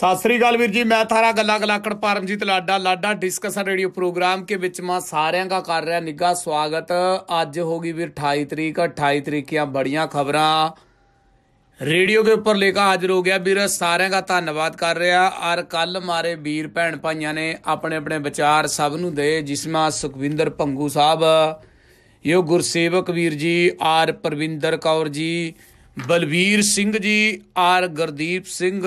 ਸਤਿ ਸ੍ਰੀ ਅਕਾਲ ਵੀਰ ਜੀ ਮੈਂ ਥਾਰਾ ਗੱਲਾਂ ਗਲਾਕੜ ਪਰਮਜੀਤ ਲਾਡਾ ਲਾਡਾ ਡਿਸਕਸ਼ਨ ਰੇਡੀਓ ਪ੍ਰੋਗਰਾਮ ਕੇ ਵਿੱਚ ਮੈਂ ਸਾਰਿਆਂ ਦਾ ਕਰ ਰਿਹਾ ਨਿੱਗਾ ਸਵਾਗਤ ਅੱਜ ਹੋ ਗਈ ਵੀਰ 28 ਤਰੀਕ 28 ਤਰੀਕੀਆਂ ਬੜੀਆਂ ਖਬਰਾਂ ਰੇਡੀਓ ਦੇ ਉੱਪਰ ਲੈ ਕੇ ਹਾਜ਼ਰ ਹੋ ਗਿਆ ਵੀਰ ਸਾਰਿਆਂ ਦਾ ਧੰਨਵਾਦ ਕਰ ਰਿਹਾ ਔਰ ਕੱਲ ਮਾਰੇ ਵੀਰ ਭੈਣ ਭਾਈਆਂ ਨੇ ਆਪਣੇ ਆਪਣੇ ਵਿਚਾਰ ਸਭ ਨੂੰ ਦੇ ਜਿਸ ਮਾ ਸੁਖਵਿੰਦਰ ਭੰਗੂ ਸਾਹਿਬ ਯੋ ਗੁਰਸੇਵਕ ਵੀਰ ਜੀ ਆਰ ਪ੍ਰਵਿੰਦਰ ਕੌਰ ਜੀ ਬਲਵੀਰ ਸਿੰਘ ਜੀ ਆਰ ਗੁਰਦੀਪ ਸਿੰਘ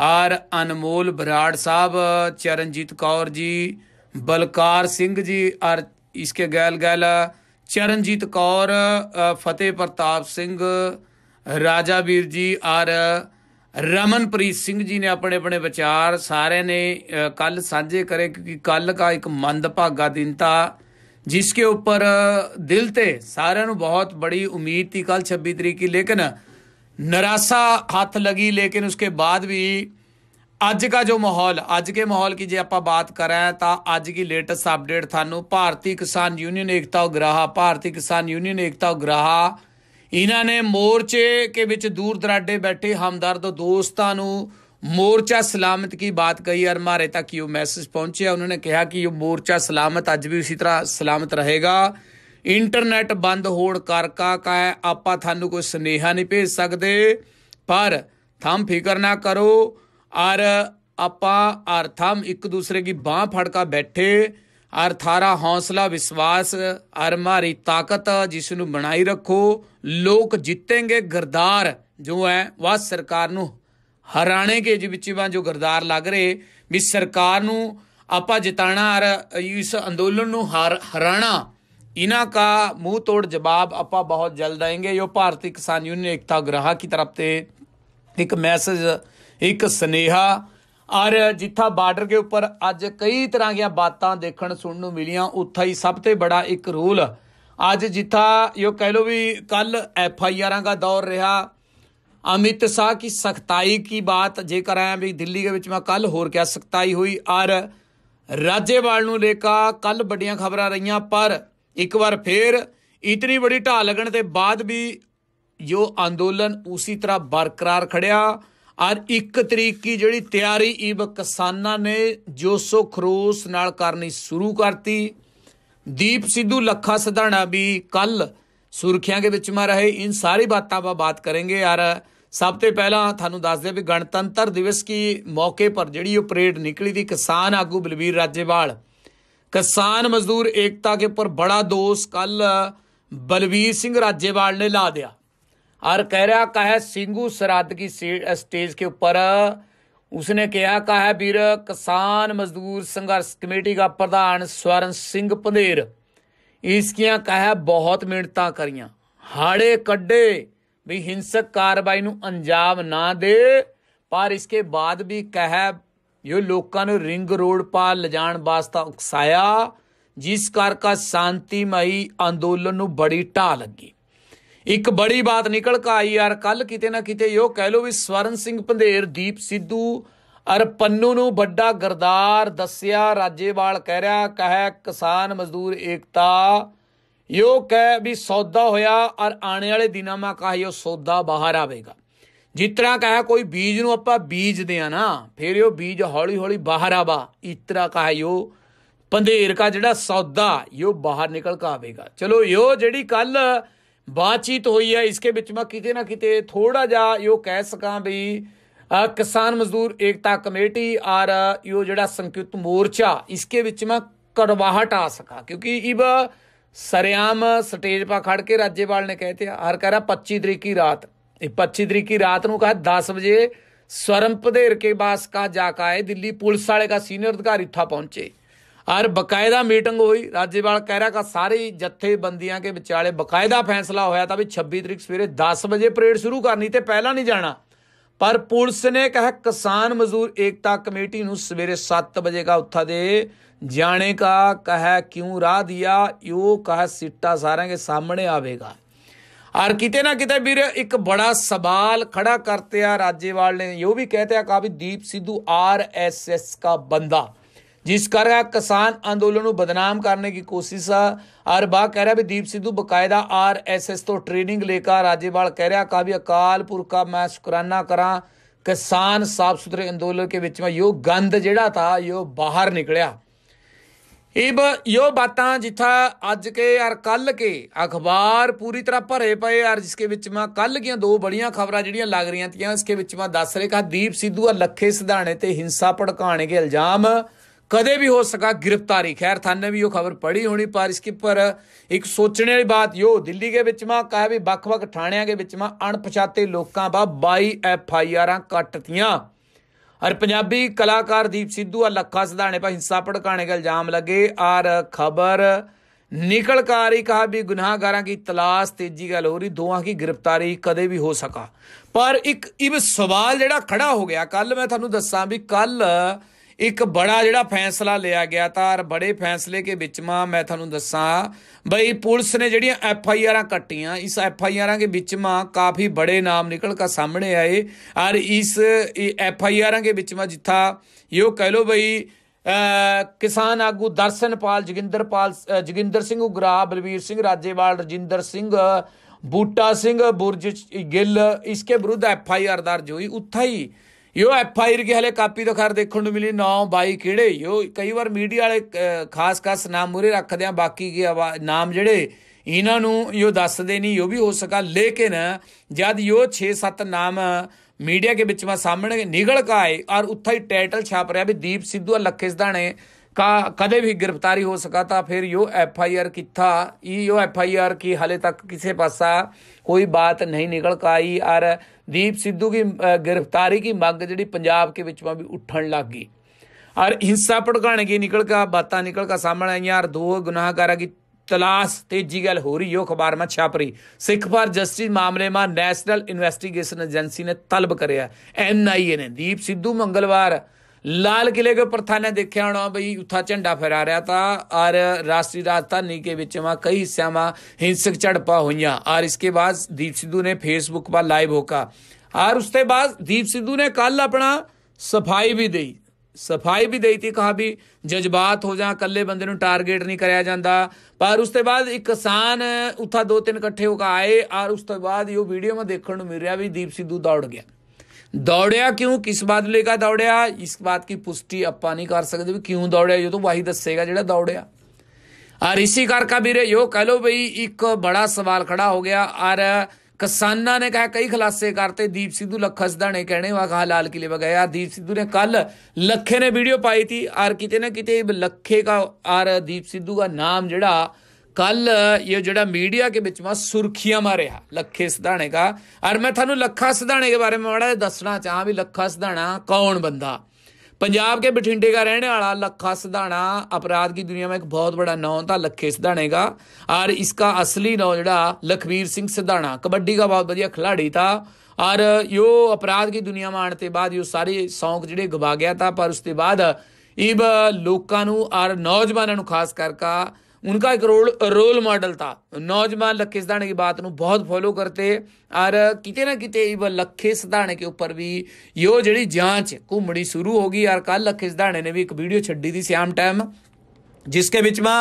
ਔਰ ਅਨਮੋਲ ਬਰਾੜ ਸਾਹਿਬ ਚਰਨਜੀਤ ਕੌਰ ਜੀ ਬਲਕਾਰ ਸਿੰਘ ਜੀ ਔਰ ਇਸਕੇ ਗੈਲ ਗੈਲ ਚਰਨਜੀਤ ਕੌਰ ਫਤਿਹ ਪ੍ਰਤਾਪ ਸਿੰਘ ਰਾਜਾ ਵੀਰ ਜੀ ਔਰ ਰਮਨਪ੍ਰੀਤ ਸਿੰਘ ਜੀ ਨੇ ਆਪਣੇ ਆਪਣੇ ਵਿਚਾਰ ਸਾਰੇ ਨੇ ਕੱਲ ਸਾਂਝੇ ਕਰੇ ਕਿਉਂਕਿ ਕੱਲ ਦਾ ਇੱਕ ਮੰਦਭਾਗਾ ਦਿਨ ਤਾਂ ਜਿਸਕੇ ਉੱਪਰ ਦਿਲ ਤੇ ਸਾਰਿਆਂ ਨੂੰ ਬਹੁਤ ਬੜੀ ਉਮੀਦ ਸੀ ਕੱਲ 26 ਤਰੀਕ ਦੀ ਲੇਕਿਨ ਨਰਾਸਾ ਹੱਥ ਲੱਗੀ ਲੇਕਿਨ ਉਸਕੇ ਬਾਅਦ ਵੀ ਅੱਜ ਦਾ ਜੋ ਮਾਹੌਲ ਅੱਜ ਕੇ ਮਾਹੌਲ ਕੀ ਜੇ ਆਪਾਂ ਬਾਤ ਕਰਾਂ ਤਾਂ ਅੱਜ ਦੀ ਲੇਟੈਸਟ ਅਪਡੇਟ ਤੁਹਾਨੂੰ ਭਾਰਤੀ ਕਿਸਾਨ ਯੂਨੀਅਨ ਏਕਤਾ ਉਗਰਾਹਾ ਭਾਰਤੀ ਕਿਸਾਨ ਯੂਨੀਅਨ ਏਕਤਾ ਉਗਰਾਹਾ ਇਹਨਾਂ ਨੇ ਮੋਰਚੇ ਕੇ ਵਿੱਚ ਦੂਰ ਦਰਾਡੇ ਬੈਠੇ ਹਮਦਰਦ ਦੋਸਤਾਂ ਨੂੰ ਮੋਰਚਾ ਸਲਾਮਤ ਕੀ ਬਾਤ ਕਹੀ ਔਰ ਮਾਰੇ ਤੱਕ ਇਹ ਮੈਸੇਜ ਪਹੁੰਚਿਆ ਉਹਨਾਂ ਨੇ ਕਿਹਾ ਕਿ ਇਹ ਮੋਰਚਾ ਸਲਾਮਤ ਅੱਜ ਵੀ ਉਸੇ ਤਰ੍ਹਾਂ ਸਲਾਮਤ ਰਹੇਗਾ ਇੰਟਰਨੈਟ ਬੰਦ ਹੋਣ ਕਰ ਕਾ ਕਾ ਆਪਾਂ ਤੁਹਾਨੂੰ ਕੋਈ ਸੁਨੇਹਾ ਨਹੀਂ ਭੇਜ ਸਕਦੇ ਪਰ ਥਮ ਫਿਕਰ ਨਾ ਕਰੋ ਔਰ ਆਪਾਂ ਅਰਥਮ ਇੱਕ ਦੂਸਰੇ ਦੀ ਬਾਹ ਫੜ ਕੇ ਬੈਠੇ ਔਰ ਥਾਰਾ ਹੌਸਲਾ ਵਿਸ਼ਵਾਸ ਔਰ ਮਾਰੀ ਤਾਕਤ ਜਿਸ ਨੂੰ ਬਣਾਈ ਰੱਖੋ ਲੋਕ ਜਿੱਤेंगे ਗਰਦਾਰ ਜੋ ਹੈ ਵਾ ਸਰਕਾਰ ਨੂੰ ਹਰਾਣੇ ਕੇ ਜਿਵਚਿਵਾਂ ਜੋ ਗਰਦਾਰ ਲੱਗ ਰਹੇ ਵੀ ਸਰਕਾਰ ਨੂੰ ਆਪਾਂ ਜਿਤਾਣਾ ਔਰ ਇਸ ਅੰਦੋਲਨ ਨੂੰ ਹਰਾਣਾ ਇਨਾ ਕਾ ਮੂੰਹ ਤੋੜ ਜਵਾਬ ਆਪਾਂ ਬਹੁਤ ਜਲਦ ਆਏਗੇ ਜੋ ਭਾਰਤੀ ਕਿਸਾਨ ਯੂਨੀਅਨ ਇਕਤਾ ग्राह ਕੀ ਤਰਫ ਤੇ ਇੱਕ ਮੈਸੇਜ ਇੱਕ ਸਨੇਹਾ ਔਰ ਜਿੱਥਾ ਬਾਰਡਰ ਦੇ ਉੱਪਰ ਅੱਜ ਕਈ ਤਰ੍ਹਾਂ ਦੀਆਂ ਬਾਤਾਂ ਦੇਖਣ ਸੁਣਨ ਨੂੰ ਮਿਲੀਆਂ ਉੱਥਾ ਹੀ ਸਭ ਤੋਂ ਬੜਾ ਇੱਕ ਰੂਲ ਅੱਜ ਜਿੱਥਾ ਇਹ ਕਹਿ ਲੋ ਵੀ ਕੱਲ ਐਫ ਆਈ ਆਰਾਂ ਦਾ ਦੌਰ ਰਿਹਾ ਅਮਿਤ ਸ਼ਾਹ ਕੀ ਸਖਤਾਈ ਕੀ ਬਾਤ ਜੇਕਰ ਆਇਆ ਵੀ ਦਿੱਲੀ ਦੇ ਵਿੱਚ ਮੈਂ ਕੱਲ ਹੋਰ ਕਿਆ ਸਖਤਾਈ ਹੋਈ ਔਰ ਰਾਜੇਵਾਲ ਨੂੰ ਲੈ ਕੇ ਕੱਲ ਵੱਡੀਆਂ ਖਬਰਾਂ ਰਹੀਆਂ ਪਰ ਇੱਕ ਵਾਰ ਫੇਰ ਇਤਨੀ ਬੜੀ ਢਾਲ ਲੱਗਣ ਤੇ ਬਾਅਦ ਵੀ ਜੋ ਅੰਦੋਲਨ ਉਸੇ ਤਰ੍ਹਾਂ ਬਰਕਰਾਰ ਖੜਿਆ ਔਰ ਇੱਕ ਤਰੀਕ ਦੀ ਜਿਹੜੀ ਤਿਆਰੀ ਇਬ ਕਿਸਾਨਾਂ ਨੇ ਜੋਸੋ ਖਰੋਸ ਨਾਲ ਕਰਨੀ ਸ਼ੁਰੂ ਕਰਤੀ ਦੀਪ ਸਿੱਧੂ ਲੱਖਾ ਸਧਾਣਾ ਵੀ ਕੱਲ ਸੁਰਖੀਆਂ ਦੇ ਵਿੱਚ ਮਾ ਰਹੇ ਇਨ ਸਾਰੀ ਬਾਤਾਂ ਬਾ ਬਾਤ ਕਰਾਂਗੇ ਯਾਰ ਸਭ ਤੋਂ ਪਹਿਲਾਂ ਤੁਹਾਨੂੰ ਦੱਸ ਦਿਆਂ ਵੀ ਗਣਤੰਤਰ ਦਿਵਸ ਕੀ ਮੌਕੇ ਪਰ ਜਿਹੜੀ ਉਹ ਪਰੇਡ ਨਿਕਲੀ ਦੀ ਕਿਸਾਨ ਆਗੂ ਬਲਵੀਰ ਰਾਜੇਵਾਲ ਕਿਸਾਨ ਮਜ਼ਦੂਰ ਏਕਤਾ ਕੇ ਉੱਪਰ ਬੜਾ ਦੋਸ਼ ਕੱਲ ਬਲਵੀਰ ਸਿੰਘ ਰਾਜੇਵਾਲ ਨੇ ਲਾ ਦਿਆ ਔਰ ਕਹਿ ਰਿਹਾ ਕਹੇ ਸਿੰਘੂ ਸਰਦ ਕੀ ਸਟੇਜ ਕੇ ਉੱਪਰ ਉਸਨੇ ਕਿਹਾ ਕਹੇ ਵੀਰ ਕਿਸਾਨ ਮਜ਼ਦੂਰ ਸੰਘਰਸ਼ ਕਮੇਟੀ ਦਾ ਪ੍ਰਧਾਨ ਸਵਰਨ ਸਿੰਘ ਪੰਦੇਰ ਇਸ ਕੀਆਂ ਕਹੇ ਬਹੁਤ ਮਿਹਨਤਾਂ ਕਰੀਆਂ ਹਾੜੇ ਕੱਢੇ ਵੀ ਹਿੰਸਕ ਕਾਰਵਾਈ ਨੂੰ ਅੰਜਾਮ ਨਾ ਦੇ ਪਰ ਇਸਕੇ ਬਾਅਦ ਵੀ ਕਹੇ ਇਹ ਲੋਕਾਂ ਨੂੰ ਰਿੰਗ ਰੋਡ ਪਾ ਲਿਜਾਣ ਵਾਸਤਾ ਉਕਸਾਇਆ ਜਿਸ ਕਰਕੇ ਸ਼ਾਂਤੀਮਈ ਅੰਦੋਲਨ ਨੂੰ ਬੜੀ ਢਾਹ ਲੱਗੀ ਇੱਕ ਬੜੀ ਬਾਤ ਨਿਕਲ ਕੇ ਆਈ ਯਾਰ ਕੱਲ ਕਿਤੇ ਨਾ ਕਿਤੇ ਇਹੋ ਕਹਿ ਲੋ ਵੀ ਸਵਰਨ ਸਿੰਘ ਪੰਧੇਰ ਦੀਪ ਸਿੱਧੂ ਅਰ ਪੰਨੂ ਨੂੰ ਵੱਡਾ ਗਰਦਾਰ ਦੱਸਿਆ ਰਾਜੇਵਾਲ ਕਹਿ ਰਿਹਾ ਕਹੇ ਕਿਸਾਨ ਮਜ਼ਦੂਰ ਏਕਤਾ ਯੋ ਕਹਿ ਵੀ ਸੌਦਾ ਹੋਇਆ ਅਰ ਆਉਣ ਵਾਲੇ ਦਿਨਾਂ ਮਾ ਕਹਾ ਉਹ ਸੌਦਾ ਬਾਹਰ ਆਵੇਗਾ ਜਿਸ ਤਰ੍ਹਾਂ ਕਹਾ ਕੋਈ ਬੀਜ ਨੂੰ ਆਪਾਂ ਬੀਜਦੇ ਆ ਨਾ ਫਿਰ ਉਹ ਬੀਜ ਹੌਲੀ ਹੌਲੀ ਬਾਹਰ ਆਵਾ ਇਸ ਤਰ੍ਹਾਂ ਯੋ ਪੰਧੇਰ ਦਾ ਜਿਹੜਾ ਸੌਦਾ ਯੋ ਬਾਹਰ ਨਿਕਲ ਕੇ ਆਵੇਗਾ ਚਲੋ ਯੋ ਜਿਹੜੀ ਕੱਲ ਬਾਤਚੀਤ ਹੋਈ ਹੈ ਇਸਕੇ ਵਿੱਚ ਮੈਂ ਕਿਤੇ ਨਾ ਕਿਤੇ ਥੋੜਾ ਜਿਹਾ ਯੋ ਕਹਿ ਸਕਾਂ ਵੀ ਕਿਸਾਨ ਮਜ਼ਦੂਰ ਏਕਤਾ ਕਮੇਟੀ ਆਰ ਯੋ ਜਿਹੜਾ ਸੰਕਿਤ ਮੋਰਚਾ ਇਸਕੇ ਵਿੱਚ ਮੈਂ ਕੜਵਾਹਟ ਆ ਸਕਾ ਕਿਉਂਕਿ ਇਬ ਸਰਿਆਮ ਸਟੇਜ ਪਾ ਖੜ ਕੇ ਰਾਜੇਵਾਲ ਨੇ ਕਹਤੇ ਹਰ ਕਰਾ 25 ਤਰੀਕੀ ਰਾਤ ਇਹ 25 ਤਰੀਕੀ ਰਾਤ ਨੂੰ ਕਹਾ 10 ਵਜੇ स्वरम ਕੇ के ਜਾ का जाका है दिल्ली पुलिस वाले का सीनियर अधिकारी उठा पहुंचे और बकायदा मीटिंग हुई राज्यपाल कह रहा का सारी जत्थेबंदियां ਕੇ ਵਿਚਾਲੇ ਬਕਾਇਦਾ ਫੈਸਲਾ ਹੋਇਆ ਤਾਂ ਵੀ 26 ਤਰੀਕ ਸਵੇਰੇ 10 ਵਜੇ ਪਰੇਡ ਸ਼ੁਰੂ ਕਰਨੀ ਤੇ ਪਹਿਲਾਂ ਨਹੀਂ ਜਾਣਾ ਪਰ ਪੁਲਿਸ ਨੇ ਕਿਹਾ ਕਿਸਾਨ ਮਜ਼ਦੂਰ ਏਕਤਾ ਕਮੇਟੀ ਨੂੰ ਸਵੇਰੇ 7 ਵਜੇ ਦਾ ਉੱਥਾ ਦੇ ਜਾਣੇ ਕਾ ਕਹ ਕਿਉਂ ਰਾਹ ਦਿਆ ਯੋ ਕਹ ਸਿੱਟਾ ਸਾਰਿਆਂ ਦੇ ਸਾਹਮਣੇ ਆਵੇਗਾ ਔਰ ਕਿਤੇ ਨਾ ਕਿਤੇ ਵੀਰ ਇੱਕ ਬੜਾ ਸਵਾਲ ਖੜਾ ਕਰਤੇ ਆ ਰਾਜੇਵਾਲ ਨੇ ਉਹ ਵੀ ਕਹਤੇ ਆ ਕਾਫੀ Deep Sidhu R S S ਦਾ ਬੰਦਾ ਜਿਸ ਕਰਕੇ ਕਿਸਾਨ ਅੰਦੋਲਨ ਨੂੰ ਬਦਨਾਮ ਕਰਨ ਦੀ ਕੋਸ਼ਿਸ਼ ਆ ਔਰ ਬਾ ਕਹਿ ਰਿਹਾ ਵੀ ਦੀਪ ਸਿੱਧੂ ਬਕਾਇਦਾ ਆਰ ਐਸ ਐਸ ਤੋਂ ਟ੍ਰੇਨਿੰਗ ਲੈ ਕੇ ਰਾਜੇਵਾਲ ਕਹਿ ਰਿਹਾ ਕਾਫੀ ਅਕਾਲ ਪੁਰਖ ਦਾ ਮੈਂ ਸ਼ੁਕਰਾਨਾ ਕਰਾਂ ਕਿਸਾਨ ਸਾਫ ਸੁਥਰੇ ਅੰਦੋਲਨ ਦੇ ਵਿੱਚ ਮੈਂ ਉਹ ਗੰਦ ਜਿਹੜਾ ਤਾਂ ਇਹ ਬਾਹਰ ਨਿਕਲਿਆ ਇਹ ਯੋ ਬਾਤਾਂ ਜਿੱਥਾ ਅੱਜ ਕੇ ਔਰ ਕੱਲ ਕੇ ਅਖਬਾਰ ਪੂਰੀ ਤਰ੍ਹਾਂ ਭਰੇ ਪਏ ਔਰ ਜਿਸਕੇ ਵਿੱਚ ਮੈਂ ਕੱਲ ਗਿਆ ਦੋ ਬੜੀਆਂ ਖਬਰਾਂ ਜਿਹੜੀਆਂ ਲੱਗ ਰਹੀਆਂ ਤੀਆਂ ਕੇ ਵਿੱਚ ਮੈਂ ਦੱਸ ਰਿਹਾ ਕਿ ਦੀਪ ਸਿੱਧੂ ਆ ਲੱਖੇ ਸਿਧਾਣੇ ਤੇ ਹਿੰਸਾ ਭੜਕਾਣੇ ਦੇ ਇਲਜ਼ਾਮ ਕਦੇ ਵੀ ਹੋ ਸਕਾ ਗ੍ਰਿਫਤਾਰੀ ਖੈਰ ਥਾਨੇ ਵੀ ਉਹ ਖਬਰ ਪੜੀ ਹੋਣੀ ਪਰ ਇਸਕੇ ਪਰ ਇੱਕ ਸੋਚਣ ਵਾਲੀ ਬਾਤ ਯੋ ਦਿੱਲੀ ਦੇ ਵਿੱਚ ਮੈਂ ਕਹੇ ਵੀ ਵੱਖ-ਵੱਖ ਥਾਣਿਆਂ ਦੇ ਵਿੱਚ ਮੈਂ ਅਣਪਛਾਤੇ ਲੋਕਾਂ ਬਾ 22 ਐਫ ਆਈ ਆਰਾਂ ਕੱਟਤੀਆਂ ਅਰ ਪੰਜਾਬੀ ਕਲਾਕਾਰ ਦੀਪ ਸਿੱਧੂ ਆ ਲੱਖਾ ਸਦਾਣੇ ਪਾ ਹਿੰਸਾ ਪੜਕਾਣੇ ਦਾ ਇਲਜ਼ਾਮ ਲੱਗੇ ਔਰ ਖਬਰ ਨਿਕਲਕਾਰੀ ਕਹਾ ਵੀ ਗੁਨਾਹਗਾਰਾਂ ਕੀ ਤਲਾਸ਼ ਤੇਜ਼ੀ ਗੱਲ ਹੋ ਰਹੀ ਦੋਹਾਂ ਕੀ ਗ੍ਰਿਫਤਾਰੀ ਕਦੇ ਵੀ ਹੋ ਸਕਾ ਪਰ ਇੱਕ ਇਹ ਸਵਾਲ ਜਿਹੜਾ ਖੜਾ ਹੋ ਗਿਆ ਕੱਲ ਮੈਂ ਤੁਹਾਨੂੰ ਦੱਸਾਂ ਵੀ ਕੱਲ ਇੱਕ ਬੜਾ ਜਿਹੜਾ ਫੈਸਲਾ ਲਿਆ ਗਿਆ ਤਾਂ ਬੜੇ ਫੈਸਲੇ ਕੇ ਵਿੱਚ ਮਾ ਮੈਂ ਤੁਹਾਨੂੰ ਦੱਸਾਂ ਬਈ ਪੁਲਿਸ ਨੇ ਜਿਹੜੀਆਂ ਐਫ ਆਈ ਆਰਾਂ ਕੱਟੀਆਂ ਇਸ ਐਫ ਆਈ ਆਰਾਂ ਕੇ ਵਿੱਚ ਮਾ ਕਾਫੀ ਬੜੇ ਨਾਮ ਨਿਕਲ ਕੇ ਸਾਹਮਣੇ ਆਏ ਔਰ ਇਸ ਐਫ ਆਈ ਆਰਾਂ ਕੇ ਵਿੱਚ ਮਾ ਜਿੱਥਾ ਇਹੋ ਕਹਿ ਲੋ ਬਈ ਕਿਸਾਨ ਆਗੂ ਦਰਸ਼ਨਪਾਲ ਜਗਿੰਦਰਪਾਲ ਜਗਿੰਦਰ ਸਿੰਘ ਉਗਰਾ ਬਲਵੀਰ ਸਿੰਘ ਰਾਜੇਵਾਲ ਰਜਿੰਦਰ ਸਿੰਘ ਬੂਟਾ ਸਿੰਘ ਬੁਰਜ ਗਿੱਲ ਇਸਕੇ ਵਿਰੁੱਧ ਐਫ ਆਈ ਆਰ ਦਰਜ ਹੋਈ ਉੱਥਾ ਹੀ ਯੋ ਐਫ ਆਈ ਆਰ ਕੀ ਹਲੇ ਕਾਪੀ ਤੋਂ ਖਰ ਦੇਖਣ ਨੂੰ ਮਿਲੀ 9 ਬਾਈ ਕਿਹੜੇ ਯੋ ਕਈ ਵਾਰ ਮੀਡੀਆ ਵਾਲੇ ਖਾਸ ਖਾਸ ਨਾਮ ਮੂਰੇ ਰੱਖਦੇ ਆ ਬਾਕੀ ਕੀ ਨਾਮ ਜਿਹੜੇ ਇਹਨਾਂ ਨੂੰ ਯੋ ਦੱਸਦੇ ਨਹੀਂ ਯੋ ਵੀ ਹੋ ਸਕਾ ਲੇਕਿਨ ਜਦ ਯੋ 6-7 ਨਾਮ ਮੀਡੀਆ ਦੇ ਵਿੱਚ ਮਾ ਸਾਹਮਣੇ ਨਿਕਲ ਕੇ ਆਏ ਔਰ ਉੱਥੇ ਹੀ ਟਾਈਟਲ ਛਾਪ ਰਿਹਾ ਵੀ ਦੀਪ ਸਿੱਧੂ ਆ ਲਖੇਸ਼ ਦਾਣੇ ਕਦੇ ਵੀ ਗ੍ਰਿਫਤਾਰੀ ਹੋ ਸਕਾ ਤਾਂ ਫਿਰ ਯੋ ਐਫ ਆਈ ਆਰ ਕਿੱਥਾ ਇਹ ਯੋ ਐਫ ਆਈ ਆਰ ਕੀ ਹਲੇ ਤੱਕ ਕਿਸੇ ਪਾਸਾ ਕੋਈ ਬਾਤ ਨਹੀਂ ਨਿਕਲ ਕਾਈ ਔਰ ਦੀਪ ਸਿੱਧੂ ਦੀ ਗ੍ਰਿਫਤਾਰੀ ਦੀ ਮੰਗ ਜਿਹੜੀ ਪੰਜਾਬ ਕੇ ਵਿੱਚ ਵੀ ਉੱਠਣ ਲੱਗ ਗਈ ਔਰ ਹਿੰਸਾ ਭੜਕਾਣੇ ਕੀ ਨਿਕਲ ਕਾ ਬਾਤਾਂ ਨਿਕਲ ਕਾ ਸਾਹਮਣੇ ਯਾਰ ਦੋ ਗੁਨਾਹਗਾਰਾਂ ਦੀ ਤਲਾਸ਼ ਤੇਜੀ ਗੱਲ ਹੋ ਰਹੀ ਯੋ ਖਬਰ ਮਾ ਛਾਪ ਰਹੀ ਸਿੱਖ ਪਰ ਜਸਟਿਸ ਮਾਮਲੇ ਮਾ ਨੈਸ਼ਨਲ ਇਨਵੈਸਟੀਗੇਸ਼ਨ ਏਜੰਸੀ ਨੇ ਤਲਬ ਕਰਿਆ ਐਨ ਆਈ ਐ ਨੇ ਦੀਪ ਸਿੱਧੂ ਮੰਗਲਵਾਰ लाल किले के ऊपर था ने देखा होना भाई उठा झंडा फहरा रहा था और राष्ट्रीय राजधानी के बीच में कई हिस्सा में हिंसक झड़पा हुई और इसके बाद दीप सिद्धू ने फेसबुक पर लाइव होका और उसके बाद दीप सिद्धू ने कल अपना सफाई भी दी ਸਫਾਈ ਵੀ ਦੇਈ ਤੀ ਕਹਾ ਵੀ ਜਜ਼ਬਾਤ ਹੋ ਜਾ ਕੱਲੇ ਬੰਦੇ ਨੂੰ ਟਾਰਗੇਟ ਨਹੀਂ ਕਰਿਆ ਜਾਂਦਾ ਪਰ ਉਸ ਤੋਂ ਬਾਅਦ ਇੱਕ ਕਿਸਾਨ ਉੱਥਾ ਦੋ ਤਿੰਨ ਇਕੱਠੇ ਹੋ ਕੇ ਆਏ ਔਰ ਉਸ ਤੋਂ ਬਾਅਦ ਇਹ ਵੀਡੀਓ ਮੈਂ ਦੇਖਣ ਨੂੰ ਮਿਲ ਰਿਹਾ ਵੀ ਦੀਪ ਸਿੱਧੂ ਦੌੜ ਗਿਆ ਦੌੜਿਆ ਕਿਉਂ ਕਿਸ ਬਦਲੇ ਦਾ ਦੌੜਿਆ ਇਸ ਬਾਤ ਕੀ ਪੁਸ਼ਟੀ ਆਪਾਂ ਨਹੀਂ ਕਰ ਸਕਦੇ ਵੀ ਕਿਉਂ ਦੌੜਿਆ ਜਦੋਂ ਵਾਹੀ ਦੱਸੇਗਾ ਜਿਹੜਾ ਦੌੜਿਆ ਆ ਇਸੇ ਕਰਕੇ ਵੀਰੇ ਯੋ ਕਹ ਲੋ ਬਈ ਇੱਕ ਬੜਾ ਸਵਾਲ ਖੜਾ ਹੋ ਗਿਆ ਔਰ ਕਿਸਾਨਾਂ ਨੇ ਕਹਾ ਕਈ ਖਲਾਸੇ ਕਰਤੇ ਦੀਪ ਸਿੱਧੂ ਲੱਖਸਦਾ ਨੇ ਕਹਿਣੇ ਵਾ ਕਹਾ ਲਾਲ ਕਿਲੇ ਵਗਿਆ ਦੀਪ ਸਿੱਧੂ ਨੇ ਕੱਲ ਲੱਖੇ ਨੇ ਵੀਡੀਓ ਪਾਈ ਤੀ ਔਰ ਕਿਤੇ ਨਾ ਕਿਤੇ ਲੱਖੇ ਦਾ ਔਰ ਦੀਪ ਸਿੱਧੂ ਦਾ ਨਾਮ ਜਿਹੜਾ ਕੱਲ ਇਹ ਜਿਹੜਾ ਮੀਡੀਆ ਦੇ ਵਿੱਚ ਮਾ ਸੁਰਖੀਆਂ ਮਾਰਿਆ ਲੱਖੇ ਸਿਧਾਣੇ ਦਾ ਔਰ ਮੈਂ ਤੁਹਾਨੂੰ ਲੱਖਾ ਸਿਧਾਣੇ ਦੇ ਬਾਰੇ ਮਾੜਾ ਦੱਸਣਾ ਚਾਹਾਂ ਵੀ ਲੱਖਾ ਸਿਧਾਣਾ ਕੌਣ ਬੰਦਾ ਪੰਜਾਬ ਦੇ ਬਠਿੰਡੇ ਦਾ ਰਹਿਣ ਵਾਲਾ ਲੱਖਾ ਸਿਧਾਣਾ ਅਪਰਾਧ ਦੀ ਦੁਨੀਆ ਵਿੱਚ ਇੱਕ ਬਹੁਤ ਵੱਡਾ ਨਾਮ ਤਾਂ ਲੱਖੇ ਸਿਧਾਣੇ ਦਾ ਔਰ ਇਸਕਾ ਅਸਲੀ ਨਾਮ ਜਿਹੜਾ ਲਖਵੀਰ ਸਿੰਘ ਸਿਧਾਣਾ ਕਬੱਡੀ ਦਾ ਬਹੁਤ ਵਧੀਆ ਖਿਡਾਰੀ ਤਾਂ ਔਰ ਇਹ ਅਪਰਾਧ ਦੀ ਦੁਨੀਆ ਮਾਣ ਤੇ ਬਾਅਦ ਇਹ ਸਾਰੇ ਸੌਂਕ ਜਿਹੜੇ ਗਵਾ ਗਿਆ ਤਾਂ ਪਰ ਉਸ ਤੋਂ ਬਾਅਦ ਇਹ ਲੋਕਾਂ ਨੂੰ ਔਰ ਨੌਜਵਾਨਾਂ ਨੂੰ ਖਾਸ ਕਰਕੇ उनका एक ਰੋਲ ਰੋਲ ਮਾਡਲ ਤਾਂ ਨੌਜਵਾਨ ਲੱਖੇ सदाणे ਦੀ ਬਾਤ ਨੂੰ ਬਹੁਤ ਫੋਲੋ ਕਰਤੇ ਔਰ ਕਿਤੇ ਨਾ ਕਿਤੇ ਇਹ ਲੱਖੇ ਸਦਾਣੇ ਕੇ ਉੱਪਰ ਵੀ ਇਹ ਜਿਹੜੀ ਜਾਂਚ ਘੁੰਮਣੀ ਸ਼ੁਰੂ ਹੋ ਗਈ ਔਰ ਕੱਲ ਲੱਖੇ ਸਦਾਣੇ ਨੇ ਵੀ ਇੱਕ ਵੀਡੀਓ ਛੱਡੀ ਦੀ ਸਿਆਮ ਟਾਈਮ जिसके ਵਿੱਚ ਮਾ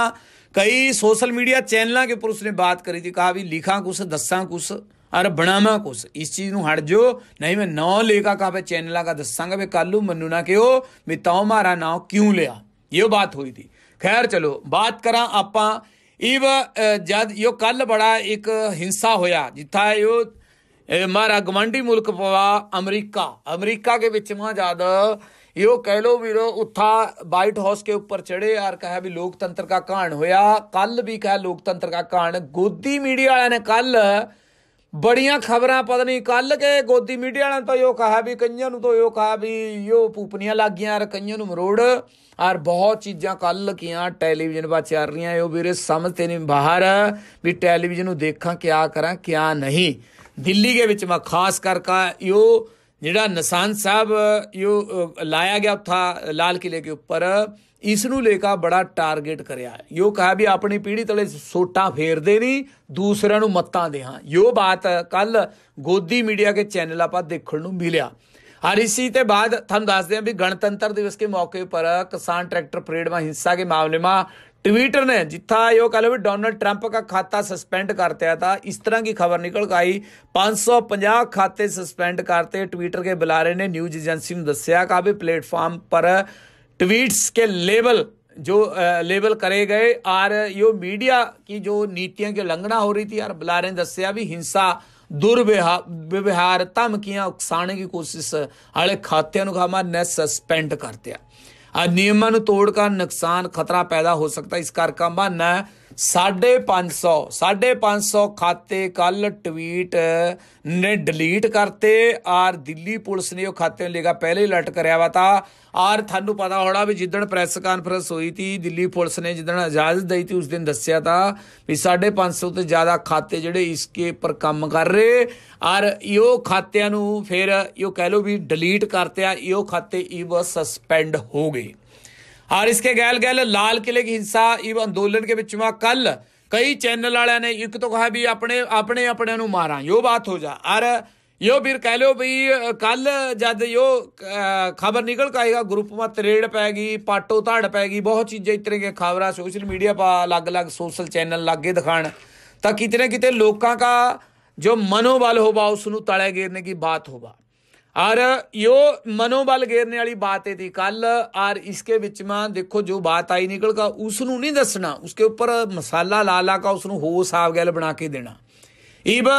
ਕਈ ਸੋਸ਼ਲ ਮੀਡੀਆ ਚੈਨਲਾਂ के ਪੁਰਸ ਨੇ ਬਾਤ ਕਰੀ थी ਕਹਾ ਵੀ लिखा ਕੁਸ ਦੱਸਾਂ ਕੁਸ ਔਰ ਬਣਾਵਾ ਕੁਸ ਇਸ ਚੀਜ਼ ਨੂੰ ਹਟ ਜੋ ਨਹੀਂ ਮੈਂ ਨੌ ਲੇਖਾ ਕਾ ਪੇ ਚੈਨਲਾਂ ਦਾ ਦੱਸਾਂਗਾ ਵੀ ਕੱਲੂ ਮੰਨੂ ਨਾ ਕਿਉ ਵੀ ਤਾਉ ਮਾਰਾ ਨਾਮ ਕਿਉਂ ਲਿਆ ਇਹ ਬਾਤ ਹੋਈ ਥੀ ਖੈਰ ਚਲੋ ਬਾਤ ਕਰਾਂ ਆਪਾਂ ਇਵ ਜਦ ਇਹ ਕੱਲ ਬੜਾ ਇੱਕ ਹਿੰਸਾ ਹੋਇਆ ਜਿੱਥਾ ਇਹ ਮਾਰਾ ਗਵੰਡੀ ਮੁਲਕ ਪਵਾ ਅਮਰੀਕਾ ਅਮਰੀਕਾ ਦੇ ਵਿੱਚ ਮਾ ਜਦ ਇਹ ਕਹਿ ਲੋ ਵੀਰੋ ਉੱਥਾ ਵਾਈਟ ਹਾਊਸ ਦੇ ਉੱਪਰ ਚੜੇ ਯਾਰ ਕਹਾ ਵੀ ਲੋਕਤੰਤਰ ਦਾ ਕਾਣ ਹੋਇਆ ਕੱਲ ਵੀ ਕਹਾ ਲੋਕਤੰਤਰ ਦਾ ਕਾਣ ਗੋਦੀ ਮੀਡੀਆ ਵਾਲਿਆਂ ਨੇ ਕੱਲ ਬੜੀਆਂ ਖਬਰਾਂ ਪਤਨੀ ਨਹੀਂ ਕੱਲ ਕੇ ਗੋਦੀ ਮੀਡੀਆ ਵਾਲਿਆਂ ਤੋਂ ਇਹੋ ਕਹਾ ਵੀ ਕਈਆਂ ਨੂੰ ਤਾਂ ਇਹੋ ਕਹਾ ਵੀ ਯੋ ਪੂਪਨੀਆਂ ਲੱਗੀਆਂ ਔਰ ਕਈਆਂ ਨੂੰ ਮਰੋੜ ਔਰ ਬਹੁਤ ਚੀਜ਼ਾਂ ਕੱਲ ਕੀਆਂ ਟੈਲੀਵਿਜ਼ਨ ਪਾ ਚੱਲ ਰਹੀਆਂ ਇਹੋ ਵੀਰੇ ਤੇ ਨਹੀਂ ਬਾਹਰ ਵੀ ਟੈਲੀਵਿਜ਼ਨ ਨੂੰ ਦੇਖਾਂ ਕਿਆ ਕਰਾਂ ਕਿਆ ਨਹੀਂ ਦਿੱਲੀ ਦੇ ਵਿੱਚ ਮੈਂ ਖਾਸ ਕਰਕੇ ਇਹੋ ਜਿਹੜਾ ਨਿਸ਼ਾਨ ਸਾਹਿਬ ਯੋ ਲਾਇਆ ਗਿਆ ਥਾ ਲਾਲ ਕਿਲੇ ਦੇ ਉੱਪਰ ਇਸ ਨੂੰ ਲੈ ਕੇ ਬੜਾ ਟਾਰਗੇਟ ਕਰਿਆ ਯੋ ਕਹਾ ਵੀ ਆਪਣੀ ਪੀੜੀ ਤਲੇ ਸੋਟਾ ਫੇਰਦੇ ਨਹੀਂ ਦੂਸਰਿਆਂ ਨੂੰ ਮੱਤਾਂ ਦੇ ਹਾਂ ਯੋ ਬਾਤ ਕੱਲ ਗੋਦੀ ਮੀਡੀਆ ਕੇ ਚੈਨਲ ਆਪਾਂ ਦੇਖਣ ਨੂੰ ਮਿਲਿਆ ਹਰ ਇਸੀ ਤੇ ਬਾਅਦ ਤੁਹਾਨੂੰ ਦੱਸਦੇ ਹਾਂ ਵੀ ਗਣਤੰਤਰ ਦਿਵਸ ਕੇ ਮੌਕੇ ਪਰ ਕਿਸਾਨ ਟਰੈਕਟਰ ਪਰੇਡ ਮਾ ਹਿੱਸਾ ਕੇ ਮਾਮਲੇ ਮਾ ਟਵਿੱਟਰ ਨੇ ਜਿੱਥਾ ਇਹ ਕਹ ਲਵੇ ਡੋਨਲਡ ਟਰੰਪ ਦਾ ਖਾਤਾ ਸਸਪੈਂਡ ਕਰਤਿਆ ਤਾਂ ਇਸ ਤਰ੍ਹਾਂ ਦੀ ਖਬਰ ਨਿਕਲ ਗਈ 550 ਖਾਤੇ ਸਸਪੈਂਡ ਕਰਤੇ ਟਵਿੱਟਰ ਕੇ ਬੁਲਾਰੇ ਨੇ ਨਿਊਜ਼ ਏਜੰਸੀ ਨੂੰ ਦੱਸਿਆ ਕਿ ਆਬੇ ਪਲੇਟਫਾਰਮ ਪਰ ਟਵੀਟਸ ਕੇ ਲੇਬਲ ਜੋ ਲੇਬਲ ਕਰੇ ਗਏ ਆਰ ਯੋ ਮੀਡੀਆ ਕੀ ਜੋ ਨੀਤੀਆਂ ਕੇ ਲੰਘਣਾ ਹੋ ਰਹੀ ਸੀ ਯਾਰ ਬੁਲਾਰੇ ਨੇ ਦੱਸਿਆ ਵੀ ਹਿੰਸਾ ਦੁਰਵਿਹਾਰ ਧਮਕੀਆਂ ਉਕਸਾਣੇ ਦੀ ਕੋਸ਼ਿਸ਼ ਵਾਲੇ ਖਾਤਿਆਂ ਨੂੰ ਖਾਮਾ ਨੈਸ ਸਸਪੈਂਡ ਕਰਤਿਆ ਨਿਯਮਾਂ ਨੂੰ ਤੋੜ ਕੇ ਨੁਕਸਾਨ ਖਤਰਾ ਪੈਦਾ ਹੋ ਸਕਦਾ ਇਸ ਕਰਕੇ ਬਹਾਨਾ ਹੈ 550 550 ਖਾਤੇ ਕੱਲ ਟਵੀਟ ਨੇ ਡਿਲੀਟ ਕਰਤੇ ਆਰ ਦਿੱਲੀ ਪੁਲਿਸ ਨੇ ਉਹ ਖਾਤੇ ਨੂੰ ਲੇਗਾ ਪਹਿਲੇ ਅਲਰਟ ਕਰਿਆ ਵਾ ਤਾਂ ਆਰ ਤੁਹਾਨੂੰ ਪਤਾ ਹੋਣਾ ਵੀ ਜਿੱਦਣ ਪ੍ਰੈਸ ਕਾਨਫਰੰਸ ਹੋਈ ਸੀ ਦਿੱਲੀ ਪੁਲਿਸ ਨੇ ਜਿੱਦਣ ਇਜਾਜ਼ਤ ਦਈ ਸੀ ਉਸ ਦਿਨ ਦੱਸਿਆ ਤਾਂ ਵੀ 550 ਤੋਂ ਜ਼ਿਆਦਾ ਖਾਤੇ ਜਿਹੜੇ ਇਸਕੇ ਪਰ ਕੰਮ ਕਰ ਰਹੇ ਔਰ ਇਹੋ ਖਾਤਿਆਂ ਨੂੰ ਫਿਰ ਇਹੋ ਕਹਿ ਲੋ ਵੀ ਡਿਲੀਟ ਕਰਤੇ ਆ ਇਹੋ ਖਾਤੇ ਇਵ ਸਸਪੈਂਡ ਹੋ ਗਏ ਔਰ ਇਸਕੇ ਗੈਲ ਗੈਲ ਲਾਲ ਕਿਲੇ ਕੀ ਹਿੰਸਾ ਇਹ ਅੰਦੋਲਨ ਕੇ ਵਿੱਚ ਮਾ ਕੱਲ ਕਈ ਚੈਨਲ ਵਾਲਿਆਂ ਨੇ ਇੱਕ ਤੋਂ ਕਹਾ ਵੀ ਆਪਣੇ ਆਪਣੇ ਆਪਣੇ ਨੂੰ ਮਾਰਾਂ ਯੋ ਬਾਤ ਹੋ ਜਾ ਔਰ ਯੋ ਵੀਰ ਕਹਿ ਲਿਓ ਵੀ ਕੱਲ ਜਦ ਯੋ ਖਬਰ ਨਿਕਲ ਕਾਏਗਾ ਗਰੁੱਪ ਮਾ ਤਰੇੜ ਪੈ ਗਈ ਪਾਟੋ ਧੜ ਪੈ ਗਈ ਬਹੁਤ ਚੀਜ਼ਾਂ ਇਤਰੇ ਕੇ ਖਬਰਾਂ ਸੋਸ਼ਲ ਮੀਡੀਆ ਪਾ ਅਲੱਗ-ਅਲੱਗ ਸੋਸ਼ਲ ਚੈਨਲ ਲੱਗੇ ਦਿਖਾਣ ਤਾਂ ਕਿਤੇ ਨਾ ਕਿਤੇ ਲੋਕਾਂ ਦਾ ਜੋ ਮਨੋਬਲ ਹੋਵਾ ਉਸ ਨੂੰ ਤਲੇ ਗੇਰਨੇ ਦੀ ਬਾਤ ਹੋਵਾ ਔਰ ਯੋ ਮਨੋਬਲ ਗੇਰਨੇ ਵਾਲੀ ਬਾਤ ਹੈ ਦੀ ਕੱਲ ਔਰ ਇਸਕੇ ਵਿੱਚ ਮਾਂ ਦੇਖੋ ਜੋ ਬਾਤ ਆਈ ਨਿਕਲਗਾ ਉਸ ਨੂੰ ਨਹੀਂ ਦੱਸਣਾ ਉਸਕੇ ਉੱਪਰ ਮਸਾਲਾ ਲਾ ਲਾ ਕਾ ਉਸ ਨੂੰ ਹੋ ਸਾਫ ਗੱਲ ਬਣਾ ਕੇ ਦੇਣਾ ਇਬ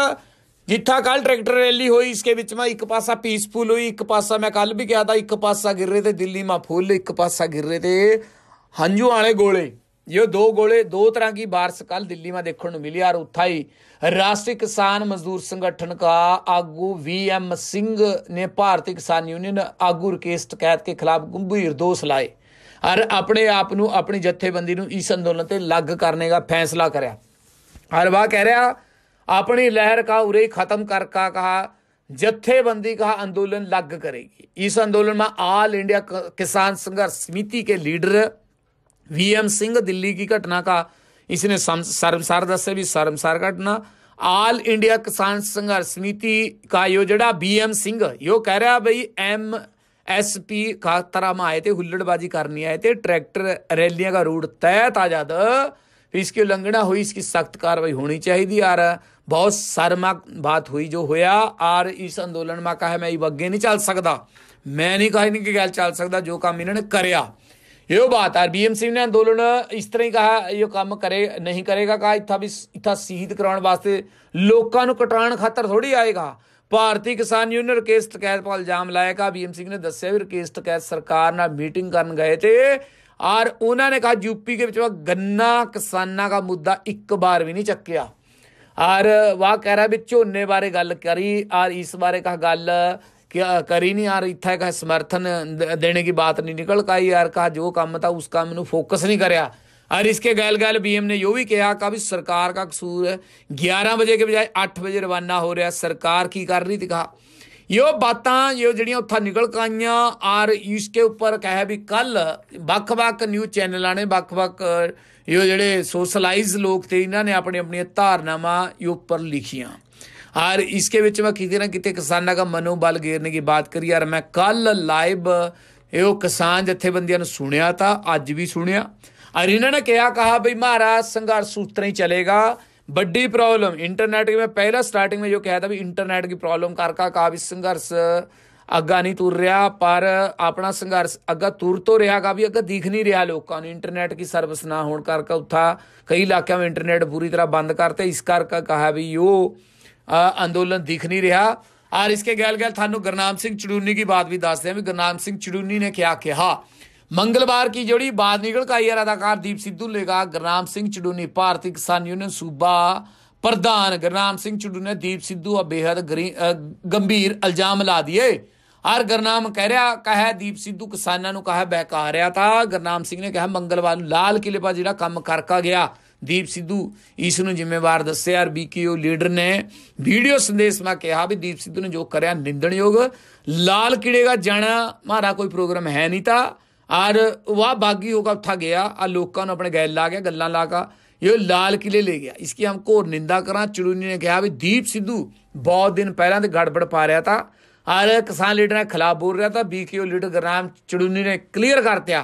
ਜਿੱਥਾ ਕੱਲ ਟਰੈਕਟਰ ਰੈਲੀ ਹੋਈ ਇਸਕੇ ਵਿੱਚ ਮਾਂ ਇੱਕ ਪਾਸਾ ਪੀਸਫੁਲ ਹੋਈ ਇੱਕ ਪਾਸਾ ਮੈਂ ਕੱਲ ਵੀ ਕਿਹਾ ਦਾ ਇੱਕ ਪਾਸਾ ਗਿਰ ਰਹੇ ਤੇ ਦਿੱਲੀ ਮਾਂ ਫੁੱਲ ਇੱਕ ਪਾਸਾ ਗਿਰ ਰਹੇ ਤੇ ਹੰਝੂ ਵਾਲੇ ਗੋਲੇ ਇਹ ਦੋ ਗੋਲੇ ਦੋ ਤਰ੍ਹਾਂ ਕੀ ਬਾਰਸ ਕੱਲ ਦਿੱਲੀ ਮਾ ਦੇਖਣ ਨੂੰ ਮਿਲਿਆ ਰੁੱਥਾਈ ਰਾਸ਼ਟਰੀ ਕਿਸਾਨ ਮਜ਼ਦੂਰ ਸੰਗਠਨ ਦਾ ਆਗੂ ਵੀ ਐਮ ਸਿੰਘ ਨੇ ਭਾਰਤੀ ਕਿਸਾਨ ਯੂਨੀਅਨ ਆਗੂ ਰਕੇਸਟ ਕੈਦ ਕੇ ਖਿਲਾਫ ਗੰਭੀਰ ਦੋਸ਼ ਲਾਏ ਅਰ ਆਪਣੇ ਆਪ ਨੂੰ ਆਪਣੀ ਜਥੇਬੰਦੀ ਨੂੰ ਇਸ ਅੰਦੋਲਨ ਤੇ ਲੱਗ ਕਰਨੇ ਦਾ ਫੈਸਲਾ ਕਰਿਆ ਔਰ ਵਾ ਕਹਿ ਰਿਹਾ ਆਪਣੀ ਲਹਿਰ ਕਾ ਉਰੇ ਖਤਮ ਕਰ ਕਾ ਕਹਾ ਜਥੇਬੰਦੀ ਕਾ ਅੰਦੋਲਨ ਲੱਗ ਕਰੇਗੀ ਇਸ ਅੰਦੋਲਨ ਮਾ ਆਲ ਇੰਡੀਆ ਕਿਸਾਨ ਸੰਘਰਸ਼ ਸਮਿਤੀ ਕੇ ਲੀਡਰ वीएम सिंह दिल्ली की घटना का इसने शर्मसार दस भी शर्मसार घटना ਆਲ ਇੰਡੀਆ ਕਿਸਾਨ ਸੰਘਰਸ਼ ਸਮਿਤੀ ਕਾ ਯੋ बी एम सिंह यो कह रहा ਬਈ एम एस पी का तरह आए थे हुल्लड़बाजी करनी आए थे ट्रैक्टर रैलियां का रूट तय था जद इसकी उल्लंघना हुई इसकी सख्त कार्रवाई होनी चाहिए यार बहुत शर्मा बात हुई जो होया और इस आंदोलन में कहा मैं अगे नहीं चल सकता मैं नहीं कहा नहीं कि गैल चल सकता जो काम इन्होंने करया यो ਬਾਤ ਆ बीएमसी ਨੇ ਅੰਦੋਲਨ ਇਸ ਤਰ੍ਹਾਂ ਹੀ ਕਹਾ ਇਹ ਕੰਮ ਕਰੇ ਨਹੀਂ ਕਰੇਗਾ ਕਹਾ ਇੱਥਾ ਵੀ ਇੱਥਾ ਸ਼ਹੀਦ ਕਰਾਉਣ ਵਾਸਤੇ ਲੋਕਾਂ ਨੂੰ ਕਟਾਣ ਖਾਤਰ ਥੋੜੀ ਆਏਗਾ ਭਾਰਤੀ ਕਿਸਾਨ ਯੂਨੀਅਨ ਕੇਸ ਟਕੈਤ ਪਾਲ ਇਲਜ਼ਾਮ ਲਾਇਆ ਕਾ ਬੀਐਮ ਸਿੰਘ ਨੇ ਦੱਸਿਆ ਵੀ ਰਕੇਸ਼ ਟਕੈਤ ਸਰਕਾਰ ਨਾਲ ਮੀਟਿੰਗ ਕਰਨ ਗਏ ਤੇ ਔਰ ਉਹਨਾਂ ਨੇ ਕਹਾ ਯੂਪੀ ਦੇ ਵਿੱਚ ਗੰਨਾ ਕਿਸਾਨਾਂ ਦਾ ਮੁੱਦਾ ਇੱਕ ਵਾਰ ਵੀ ਨਹੀਂ ਚੱਕਿਆ ਔਰ ਵਾਹ ਕਹਿ ਰਿਹਾ ਵੀ ਝੋਨੇ ਬਾਰੇ ਗੱਲ ਕਰੀ ਔਰ ਇਸ ਬਾਰੇ ਕਹਾ ਗੱਲ ਕਿ ਕਰੀ ਨਹੀਂ ਆ ਰਹੀ ਇੱਥੇ ਕਾ ਸਮਰਥਨ ਦੇਣੇ ਦੀ ਬਾਤ ਨਹੀਂ ਨਿਕਲ ਕਾਈ ਯਾਰ ਕਾ ਜੋ ਕੰਮ ਤਾਂ ਉਸ ਕੰਮ ਨੂੰ ਫੋਕਸ ਨਹੀਂ ਕਰਿਆ ਔਰ ਇਸਕੇ ਗੱਲ ਗੱਲ ਬੀਐਮ ਨੇ ਯੋ ਵੀ ਕਿਹਾ ਕਾ ਵੀ ਸਰਕਾਰ ਦਾ ਕਸੂਰ ਹੈ 11 ਵਜੇ ਕੇ ਬਜਾਏ 8 ਵਜੇ ਰਵਾਨਾ ਹੋ ਰਿਹਾ ਸਰਕਾਰ ਕੀ ਕਰ ਰਹੀ ਦਿਖਾ ਯੋ ਬਾਤਾਂ ਯੋ ਜਿਹੜੀਆਂ ਉੱਥਾ ਨਿਕਲ ਕਾਈਆਂ ਔਰ ਇਸਕੇ ਉੱਪਰ ਕਹੇ ਵੀ ਕੱਲ ਬੱਖ ਬੱਖ ਨਿਊਜ਼ ਚੈਨਲਾਂ ਨੇ ਬੱਖ ਬੱਖ ਯੋ ਜਿਹੜੇ ਸੋਸ਼ਲਾਈਜ਼ ਲੋਕ ਤੇ ਇਹਨਾਂ ਨੇ ਆਪਣੇ ਆਪਣੇ ਧਾਰਨਾਵਾਂ ਯੋ ਉੱਪਰ ਲਿਖੀਆਂ और इसके बीच में किसी ਨਾ ਕਿਤੇ ਕਿਸਾਨਾਂ ਦਾ ਮਨੋਬਲ ਗੇਰਨੇ ਦੀ बात ਕਰੀ यार ਮੈਂ ਕੱਲ ਲਾਈਵ ਇਹ ਕਿਸਾਨ ਜਥੇਬੰਦੀਆਂ ਨੂੰ ਸੁਣਿਆ ਤਾਂ ਅੱਜ ਵੀ ਸੁਣਿਆ ਔਰ ਇਹਨਾਂ ਨੇ ਕਿਹਾ ਕਹਾ ਭਈ ਮਹਾਰਾਜ ਸੰਘਰਸ਼ ਸੂਤਰ ਹੀ ਚਲੇਗਾ ਵੱਡੀ ਪ੍ਰੋਬਲਮ ਇੰਟਰਨੈਟ की ਮੈਂ पहला ਸਟਾਰਟਿੰਗ ਵਿੱਚ ਜੋ कहा था ਵੀ ਇੰਟਰਨੈਟ ਦੀ ਪ੍ਰੋਬਲਮ ਕਰਕੇ ਕਹਾ ਵੀ ਸੰਘਰਸ਼ ਅੱਗਾ ਨਹੀਂ ਤੁਰ ਰਿਹਾ ਪਰ ਆਪਣਾ ਸੰਘਰਸ਼ ਅੱਗਾ ਤੁਰ ਤੋਂ ਰਿਹਾਗਾ ਵੀ ਅੱਗਾ ਦਿਖ ਨਹੀਂ ਰਿਹਾ ਲੋਕਾਂ ਨੂੰ ਇੰਟਰਨੈਟ ਦੀ ਸਰਵਿਸ ਨਾ ਹੋਣ ਕਰਕੇ ਉੱਥਾ ਕਈ ਇਲਾਕਿਆਂ ਵਿੱਚ ਇੰਟਰਨੈਟ ਪੂਰੀ ਤਰ੍ਹਾਂ ਬੰਦ ਕਰਤੇ ਇਸ ਕਰਕੇ ਕਹਾ ਵੀ ਯੋ ਅੰਦੋਲਨ ਦਿਖ ਨਹੀਂ ਰਿਹਾ ਔਰ ਇਸਕੇ ਗੱਲ ਗੱਲ ਤੁਹਾਨੂੰ ਗਰਨਾਮ ਸਿੰਘ ਚੜੂਨੀ ਦੀ ਬਾਤ ਵੀ ਦੱਸਦੇ ਹਾਂ ਵੀ ਗਰਨਾਮ ਸਿੰਘ ਚੜੂਨੀ ਨੇ ਕਿਹਾ ਕਿਹਾ ਮੰਗਲਵਾਰ ਕੀ ਜਿਹੜੀ ਬਾਤ ਨਿਕਲ ਕਾਈ ਆਈ ਹੈ ਅਦਾਕਾਰ ਦੀਪ ਸਿੱਧੂ ਲੇਗਾ ਗਰਨਾਮ ਸਿੰਘ ਚੜੂਨੀ ਭਾਰਤੀ ਕਿਸਾਨ ਯੂਨੀਅਨ ਸੂਬਾ ਪ੍ਰਧਾਨ ਗਰਨਾਮ ਸਿੰਘ ਚੜੂਨੀ ਨੇ ਦੀਪ ਸਿੱਧੂ ਆ ਬੇਹਦ ਗੰਭੀਰ ਇਲਜ਼ਾਮ ਲਾ ਦਿਏ ਔਰ ਗਰਨਾਮ ਕਹਿ ਰਿਹਾ ਕਹੇ ਦੀਪ ਸਿੱਧੂ ਕਿਸਾਨਾਂ ਨੂੰ ਕਹੇ ਬਹਿਕਾ ਰਿਹਾ ਤਾਂ ਗਰਨਾਮ ਸਿੰਘ ਨੇ ਕਿਹਾ ਮੰਗਲਵਾਰ ਨੂੰ ਲਾਲ ਕਿਲੇ ਪਾ ਜਿਹੜਾ ਕੰਮ ਕਰਕਾ ਗਿਆ ਦੀਪ ਸਿੱਧੂ ਇਸ ਨੂੰ ਜ਼ਿੰਮੇਵਾਰ ਦੱਸਿਆ ਆਰ ਲੀਡਰ ਨੇ ਵੀਡੀਓ ਸੰਦੇਸ਼ ਮਾ ਕਿਹਾ ਵੀ ਦੀਪ ਸਿੱਧੂ ਨੇ ਜੋ ਕਰਿਆ ਨਿੰਦਣਯੋਗ ਲਾਲ ਕੀੜੇ ਦਾ ਜਾਣਾ ਮਾਰਾ ਕੋਈ ਪ੍ਰੋਗਰਾਮ ਹੈ ਨਹੀਂ ਤਾਂ ਔਰ ਵਾ ਬਾਗੀ ਹੋਗਾ ਉਠਾ ਗਿਆ ਆ ਲੋਕਾਂ ਨੂੰ ਆਪਣੇ ਗੈਲ ਲਾ ਗਿਆ ਗੱਲਾਂ ਲਾ ਕਾ ਇਹ ਲਾਲ ਕਿਲੇ ਲੈ ਗਿਆ इसकी ਹਮ घोर ਨਿੰਦਾ ਕਰਾਂ ਚੜੂਨੀ ਨੇ ਕਿਹਾ ਵੀ ਦੀਪ ਸਿੱਧੂ ਬਹੁਤ ਦਿਨ ਪਹਿਲਾਂ ਤੇ ਗੜਬੜ ਪਾ रहा ਤਾਂ ਆਰ ਕਿਸਾਨ ਲੀਡਰ ਖਿਲਾਫ खिलाफ बोल रहा था बीकेओ लीडर गुरनाम चुड़ूनी ने क्लियर कर दिया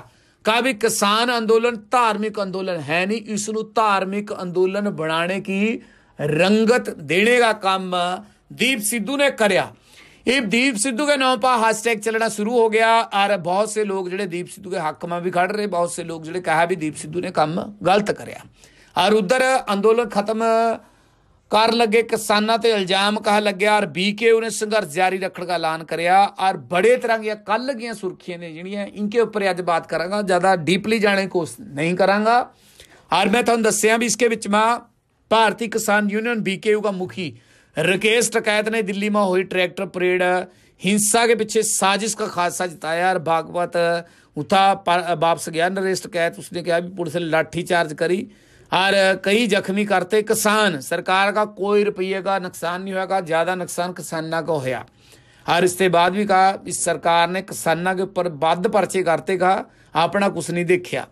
कहा भी किसान आंदोलन धार्मिक आंदोलन है नहीं इस धार्मिक अंदोलन बनाने की रंगत देने का काम दीप सिद्धू ने करा दीप सिद्धू के नाम पर हैशटैग चलना शुरू हो गया और बहुत से लोग जो दीप सिद्धू के हक में भी खड़ रहे बहुत से लोग जो कहा भी दीप सिद्धू ने काम गलत कराया और उधर अंदोलन खत्म ਕਰ ਲੱਗੇ ਕਿਸਾਨਾਂ ਤੇ ਇਲਜ਼ਾਮ ਕਹਾ ਲੱਗਿਆ ਔਰ ਬੀਕੇਯੂ ਨੇ ਸੰਘਰਸ਼ ਜਾਰੀ ਰੱਖਣ ਦਾ ਐਲਾਨ ਕਰਿਆ ਔਰ ਬੜੇ ਤਰ੍ਹਾਂ ਦੀਆਂ ਕੱਲ ਗਈਆਂ ਸੁਰਖੀਆਂ ਨੇ ਜਿਹੜੀਆਂ ਇਨਕੇ ਉੱਪਰ ਅੱਜ ਬਾਤ ਕਰਾਂਗਾ ਜ਼ਿਆਦਾ ਡੀਪਲੀ ਜਾਣੇ ਕੋਸ ਨਹੀਂ ਕਰਾਂਗਾ ਔਰ ਮੈਂ ਤੁਹਾਨੂੰ ਦੱਸਿਆ ਵੀ ਇਸਕੇ ਵਿੱਚ ਮਾ ਭਾਰਤੀ ਕਿਸਾਨ ਯੂਨੀਅਨ ਬੀਕੇਯੂ ਦਾ ਮੁਖੀ ਰਕੇਸ਼ ਨੇ ਦਿੱਲੀ ਮਾ ਹੋਈ ਟਰੈਕਟਰ ਪਰੇਡ ਹਿੰਸਾ ਦੇ ਪਿੱਛੇ ਸਾਜ਼ਿਸ਼ ਦਾ ਖਾਸਾ ਜਤਾਇਆ ਔਰ ਬਾਗਵਤ ਉਤਾ ਵਾਪਸ ਗਿਆ ਨਰੇਸ਼ ਟਕੈਤ ਉਸਨੇ ਕਿਹਾ ਵੀ ਪੁਲਿਸ ਨੇ ਲਾਠੀ ਚਾਰਜ ਕਰੀ ਔਰ ਕਈ ਜ਼ਖਮੀ ਕਰਤੇ ਕਿਸਾਨ ਸਰਕਾਰ ਦਾ ਕੋਈ ਰੁਪਈਏ ਦਾ ਨੁਕਸਾਨ ਨਹੀਂ ਹੋਇਆਗਾ ਜ਼ਿਆਦਾ ਨੁਕਸਾਨ ਕਿਸਾਨਾਂ ਦਾ ਹੋਇਆ ਔਰ ਇਸ ਤੇ ਬਾਅਦ ਵੀ ਕਹਾ ਇਸ ਸਰਕਾਰ ਨੇ ਕਿਸਾਨਾਂ ਦੇ ਉੱਪਰ ਵੱਧ ਪਰਚੇ ਕਰਤੇ ਕਹਾ ਆਪਣਾ ਕੁਝ ਨਹੀਂ ਦੇਖਿਆ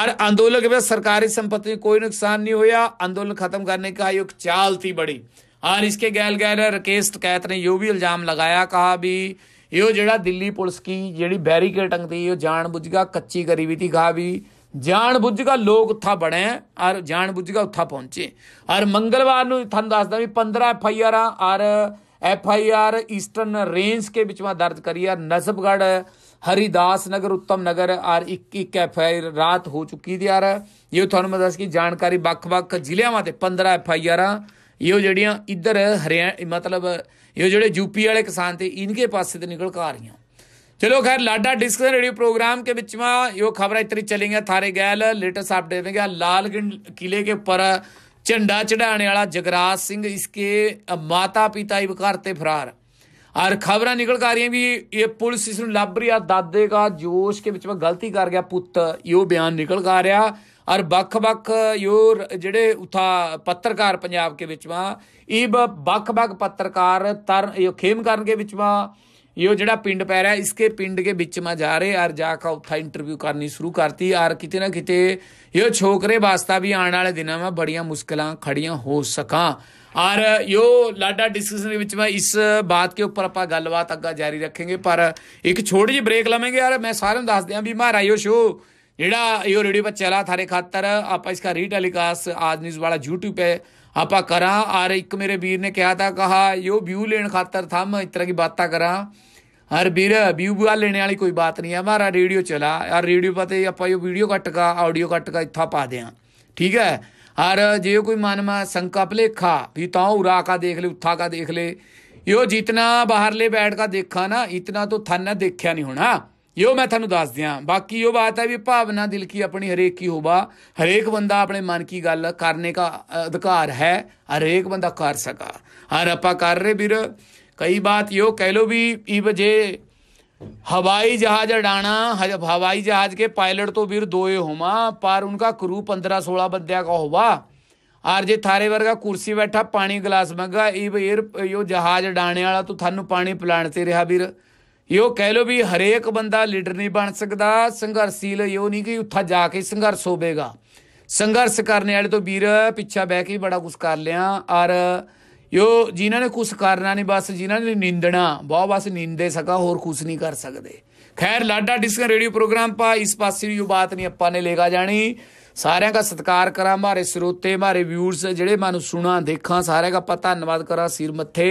ਔਰ ਅੰਦੋਲਨ ਵਿੱਚ ਸਰਕਾਰੀ ਸੰਪਤੀ ਕੋਈ ਨੁਕਸਾਨ ਨਹੀਂ ਹੋਇਆ ਅੰਦੋਲਨ ਖਤਮ ਕਰਨ ਕਰਨੇ ਕਾ ਇੱਕ ਚਾਲ ਸੀ ਬੜੀ ਔਰ ਇਸ ਕੇ ਗੈਲ ਗੈਰ ਰਕੇਸ਼ ਕਹਿਤ ਨੇ ਯੋ ਵੀ ਇਲਜ਼ਾਮ ਲਗਾਇਆ ਕਹਾ ਵੀ ਇਹੋ ਜਿਹੜਾ ਦਿੱਲੀ ਪੁਲਿਸ ਕੀ ਜਿਹੜੀ ਬੈਰੀਕੇਡ ਟੰਗਦੀ ਉਹ ਬੁੱਝ ਕੇ ਕੱਚੀ ਕਰੀ ਵੀ ਤੀ ਕਹਾ ਵੀ ਜਾਣ ਬੁੱਝਗਾ ਲੋਕ ਉੱਥਾ ਬਣੇ ਔਰ ਜਾਣ ਬੁੱਝਗਾ ਉੱਥਾ ਪਹੁੰਚੇ ਔਰ ਮੰਗਲਵਾਰ ਨੂੰ ਤੁਹਾਨੂੰ ਦੱਸਦਾ ਵੀ 15 ਐਫ ਆਈ ਆਰ ਔਰ F I R eastern range ਕੇ ਵਿੱਚ ਮਾ ਦਰਜ ਕਰੀ ਔਰ ਨਸਬਗੜ ਹਰੀਦਾਸ ਨਗਰ ਉੱਤਮ ਨਗਰ ਔਰ 21 ਐਫ ਆਈ ਰਾਤ ਹੋ ਚੁੱਕੀ ਦੀ ਆਰ ਇਹ ਤੁਹਾਨੂੰ ਮੈਂ ਦੱਸ ਕੀ ਜਾਣਕਾਰੀ ਵੱਖ-ਵੱਖ ਵਾਂ ਤੇ 15 ਐਫ ਆਈ ਆਰ ਇਹੋ ਜਿਹੜੀਆਂ ਇੱਧਰ ਹਰਿਆਣਾ ਮਤਲਬ ਇਹ ਜਿਹੜੇ ਯੂਪੀ ਵਾਲੇ ਕਿਸਾਨ ਤੇ ਇਨਕੇ ਪਾਸੇ ਤੇ ਨਿਕਲ ਕੇ ਆ ਰਹੀਆਂ ਚਲੋ ਖੈਰ ਲਾਡਾ ਡਿਸਕਸ਼ਨ ਰੇਡੀਓ ਪ੍ਰੋਗਰਾਮ ਕੇ ਵਿੱਚ ਮਾ ਇਹ ਖਬਰ ਇਤਨੀ ਚੱਲੀ ਥਾਰੇ ਗੈਲ ਲੇਟਸ ਅਪਡੇਟ ਦੇ ਗਿਆ ਲਾਲਗੰਡ ਕਿਲੇ ਕੇ ਪਰ ਝੰਡਾ ਚੜਾਉਣ ਵਾਲਾ ਜਗਰਾਜ ਸਿੰਘ ਇਸਕੇ ਮਾਤਾ ਪਿਤਾ ਹੀ ਘਰ ਤੇ ਫਰਾਰ ਔਰ ਖਬਰਾਂ ਨਿਕਲ ਕਰ ਰਹੀਆਂ ਵੀ ਇਹ ਪੁਲਿਸ ਇਸ ਨੂੰ ਲੱਭ ਰਿਆ ਦਾਦੇ ਦਾ ਜੋਸ਼ ਕੇ ਵਿੱਚ ਮਾ ਗਲਤੀ ਕਰ ਗਿਆ ਪੁੱਤ ਇਹੋ ਬਿਆਨ ਨਿਕਲ ਕਰ ਰਿਆ ਔਰ ਬਖ ਬਖ ਯੋ ਜਿਹੜੇ ਉਥਾ ਪੱਤਰਕਾਰ ਪੰਜਾਬ ਕੇ ਵਿੱਚ ਮਾ ਇਹ ਬਖ ਬਖ ਪੱਤਰਕਾਰ ਤਰ ਖੇਮ ਕਰਨ ਕੇ ਵਿੱਚ ਮਾ यो ਜਿਹੜਾ ਪਿੰਡ ਪੈ ਰਿਹਾ ਇਸਕੇ ਪਿੰਡ ਦੇ ਵਿੱਚ ਮਾ ਜਾ ਰਹੇ ਔਰ ਜਾ ਕੇ ਉੱਥਾ ਇੰਟਰਵਿਊ ਕਰਨੀ ਸ਼ੁਰੂ ਕਰਤੀ ਔਰ ਕਿਤੇ ਨਾ ਕਿਤੇ ਇਹ ਛੋਕਰੇ ਵਾਸਤਾ ਵੀ ਆਉਣ ਵਾਲੇ ਦਿਨਾਂ 'ਮਾ ਬੜੀਆਂ ਮੁਸ਼ਕਲਾਂ ਖੜੀਆਂ ਹੋ ਸਕਾਂ ਔਰ ਯੋ ਲਾਡਾ ਡਿਸਕਸ਼ਨ ਦੇ ਵਿੱਚ ਮੈਂ ਇਸ ਬਾਤ ਕੇ ਉੱਪਰ ਆਪਾਂ ਗੱਲਬਾਤ ਅੱਗਾ ਜਾਰੀ ਰੱਖਾਂਗੇ ਪਰ ਇੱਕ ਛੋਟੀ ਜਿਹੀ ਬ੍ਰੇਕ ਲਵਾਂਗੇ ਔਰ ਮੈਂ ਸਾਰਿਆਂ ਨੂੰ ਦੱਸ ਦਿਆਂ ਵੀ ਮਹਾਰਾਜ ਯੋ ਸ਼ੋ ਜਿਹੜਾ ਇਹ ਰੇਡੀਓ ਪਰ ਚਲਾ ਥਾਰੇ ਖਾਤਰ ਆਪਾਂ ਇਸਕਾ ਰੀਟੈਲੀਕਾਸਟ ਆਜ ਨਿਊਜ਼ ਵਾਲਾ YouTube 'ਤੇ ਆਪਾਂ ਕਰਾਂ ਔਰ ਇੱਕ ਮੇਰੇ ਵੀਰ ਨੇ ਕਿਹਾ ਤਾਂ ਕਹਾ ਯੋ ਵਿਊ ਲੈਣ ਖਾਤਰ ਥਮ ਇਤਰਾ ਕੀ ਬਾਤਾਂ ਕਰਾਂ ਹਰ ਵੀਰ ਵਿਊ ਬੁਆ ਲੈਣੇ ਵਾਲੀ ਕੋਈ ਬਾਤ ਨਹੀਂ ਆ ਮਾਰਾ ਰੇਡੀਓ ਚਲਾ ਆ ਰੇਡੀਓ ਪਤੇ ਆਪਾਂ ਇਹ ਵੀਡੀਓ ਕੱਟ ਕਾ ਆਡੀਓ ਕੱਟ ਕਾ ਇੱਥਾ ਪਾ ਦਿਆਂ ਠੀਕ ਹੈ ਹਰ ਜੇ ਕੋਈ ਮਨ ਮਾ ਸੰਕਪ ਲੇਖਾ ਵੀ ਤਾਂ ਉਰਾ ਕਾ ਦੇਖ ਲੈ ਉੱਥਾ ਕਾ ਦੇਖ ਲੈ ਯੋ ਜਿਤਨਾ ਬਾਹਰਲੇ ਬੈਠ ਕਾ ਦੇਖਾ ਨਾ ਇਤਨਾ ਤੋਂ ਥਨ ਦੇਖਿਆ ਨਹੀਂ ਹੋਣਾ ਯੋ ਮੈਂ ਤੁਹਾਨੂੰ ਦੱਸ ਦਿਆਂ ਬਾਕੀ ਉਹ ਬਾਤ ਹੈ ਵੀ ਭਾਵਨਾ ਦਿਲ ਕੀ ਆਪਣੀ ਹਰੇਕ ਕੀ ਹੋਵਾ ਹਰੇਕ ਬੰਦਾ ਆਪਣੇ ਮਨ ਕੀ ਗੱਲ ਕਰਨੇ ਕਾ ਅਧਿਕਾਰ ਹੈ ਹਰੇਕ ਬੰਦਾ ਕਰ ਸਕਾ ਹਰ ਆਪਾਂ ਕਰ ਰਹੇ ਵੀਰ ਕਈ ਬਾਤ ਯੋ ਕਹਿ ਲੋ ਵੀ ਇਹ ਵਜੇ ਹਵਾਈ ਜਹਾਜ਼ ਡਾਣਾ ਹਵਾਈ ਜਹਾਜ਼ ਕੇ ਪਾਇਲਟ ਤੋਂ ਵੀਰ ਦੋਏ ਹੋਮਾ ਪਰ ਉਨ੍ਹਾਂ ਕਰੂ 15 16 ਬੰਦਿਆ ਕਾ ਹੋਵਾ ਆਰ ਜੇ ਥਾਰੇ ਵਰਗਾ ਕੁਰਸੀ ਬੈਠਾ ਪਾਣੀ ਗਲਾਸ ਮੰਗਾ ਇਹ ਏਅਰ ਯੋ ਜਹਾਜ਼ ਡਾਣੇ ਵਾਲਾ ਤੂੰ ਤੁਹਾਨੂੰ ਪਾਣੀ ਪਲਾਣ ਤੇ ਰਿਹਾ ਵੀਰ ਯੋ ਕਹਿ ਲੋ ਵੀ ਹਰੇਕ ਬੰਦਾ ਲੀਡਰ ਨਹੀਂ ਬਣ ਸਕਦਾ ਸੰਘਰਸ਼ੀਲ ਯੋ ਨਹੀਂ ਕਿ ਉੱਥਾ ਜਾ ਕੇ ਸੰਘਰਸ਼ ਹੋਵੇਗਾ ਸੰਘਰਸ਼ ਕਰਨੇ ਵਾਲੇ ਤੋਂ ਵੀਰ ਪਿੱਛਾ ਬੈ ਕੇ ਬੜਾ ਕੁਝ ਕਰ ਲਿਆ ਔਰ ਜੋ ਜਿਨ੍ਹਾਂ ਨੇ ਕੁਝ ਕਰਨਾ ਨਹੀਂ ਬਸ ਜਿਨ੍ਹਾਂ ਨੇ ਨਿੰਦਣਾ ਬਹੁ ਬਸ ਨਿੰਦੇ ਸਕਾ ਹੋਰ ਕੁਝ ਨਹੀਂ ਕਰ ਸਕਦੇ ਖੈਰ ਲਾਡਾ ਡਿਸਕ ਰੇਡੀਓ ਪ੍ਰੋਗਰਾਮ ਪਾ ਇਸ ਪਾਸੇ ਵੀ ਉਹ ਬਾਤ ਨਹੀਂ ਆਪਾਂ ਨੇ ਲੇਗਾ ਜਾਣੀ ਸਾਰਿਆਂ ਦਾ ਸਤਿਕਾਰ ਕਰਾਂ ਮਾਰੇ ਸਰੋਤੇ ਮਾਰੇ ਵਿਊਅਰਸ ਜਿਹੜੇ ਮਾਨੂੰ ਸੁਣਾ ਦੇਖਾਂ ਸਾਰਿਆਂ ਦਾ ਆਪਾਂ ਧੰਨਵਾਦ ਕਰਾਂ ਸਿਰ ਮੱਥੇ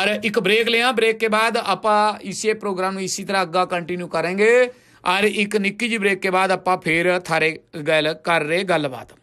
ਔਰ ਇੱਕ ਬ੍ਰੇਕ ਲਿਆ ਬ੍ਰੇਕ ਕੇ ਬਾਅਦ ਆਪਾਂ ਇਸੇ ਪ੍ਰੋਗਰਾਮ ਨੂੰ ਇਸੇ ਤਰ੍ਹਾਂ ਅੱਗਾ ਕੰਟੀਨਿਊ ਕਰਾਂਗੇ ਔਰ ਇੱਕ ਨਿੱਕੀ ਜਿਹੀ ਬ੍ਰੇਕ ਕੇ ਬਾਅਦ ਆਪਾਂ ਫੇਰ ਥਾਰੇ ਗੱਲ ਕਰ ਰਹੇ ਗੱਲਬਾਤ